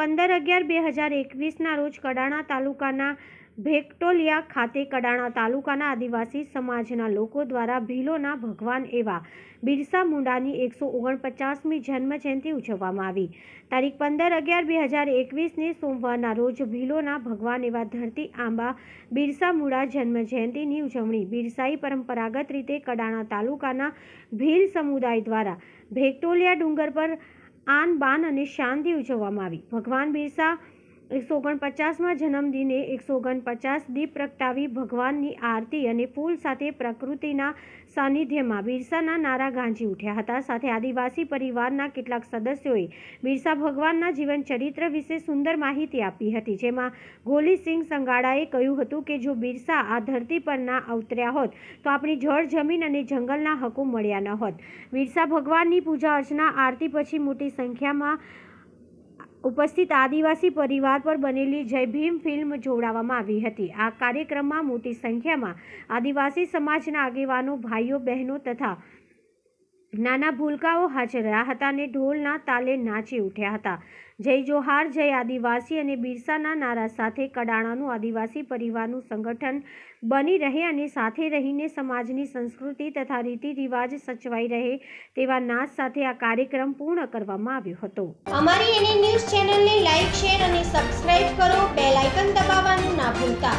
પંદર અગિયાર બે હજાર એકવીસના રોજ કડાણા તાલુકાના ભેકટોલિયા ખાતે કડાણા તાલુકાના આદિવાસી સમાજના લોકો દ્વારા ભીલોના ભગવાન એવા બિરસા મુંડાની એકસો ઓગણપચાસમી જન્મજયંતિ ઉજવવામાં આવી તારીખ પંદર અગિયાર બે હજાર એકવીસને સોમવારના રોજ ભીલોના ભગવાન એવા ધરતી આંબા બિરસા મુંડા જન્મજયંતિની ઉજવણી બિરસાઈ પરંપરાગત રીતે કડાણા તાલુકાના ભીલ સમુદાય દ્વારા ભેકટોલિયા ડુંગર પર આન બાન અને શાંતિ ઉજવવામાં આવી ભગવાન બિરસા એકસો ઓગણપચાસમાં જન્મદિને એકસો ઓગણપચાસ દીપ પ્રગટાવી ભગવાનની આરતી અને ફૂલ સાથે પ્રકૃતિના સાનિધ્યમાં બિરસાના નારા ગાંજી ઉઠ્યા હતા સાથે આદિવાસી પરિવારના કેટલાક સદસ્યોએ બિરસા ભગવાનના જીવન ચરિત્ર વિશે સુંદર માહિતી આપી હતી જેમાં ગોલીસિંહ સંગાડાએ કહ્યું હતું કે જો બિરસા આ ધરતી પર ના અવતર્યા હોત તો આપણી જળ જમીન અને જંગલના હકો મળ્યા ન હોત બિરસા ભગવાનની પૂજા અર્ચના આરતી પછી મોટી સંખ્યામાં ઉપસ્થિત આદિવાસી પરિવાર પર બનેલી જય ભીમ ફિલ્મ જોડાવવામાં આવી હતી આ કાર્યક્રમમાં મોટી સંખ્યામાં આદિવાસી સમાજના આગેવાનો ભાઈઓ બહેનો તથા નાના ભૂલકાઓ હાજર હતા અને ઢોલના તાલે નાચી ઉઠ્યા હતા જય જોહાર જય આદિવાસી અને બિરસાના નારા સાથે કડાણાનું આદિવાસી પરિવારનું સંગઠન બની રહે અને સાથે રહીને સમાજની સંસ્કૃતિ તથા રીતિ રિવાજ સચવાઈ રહે તેવા નાચ સાથે આ કાર્યક્રમ પૂર્ણ કરવામાં આવ્યો હતો અમારી એને ન્યૂઝ ચેનલને લાઈક શેર અને સબસ્ક્રાઇબ કરો બેલ આઇકન દબાવવાનું ના ભૂલતા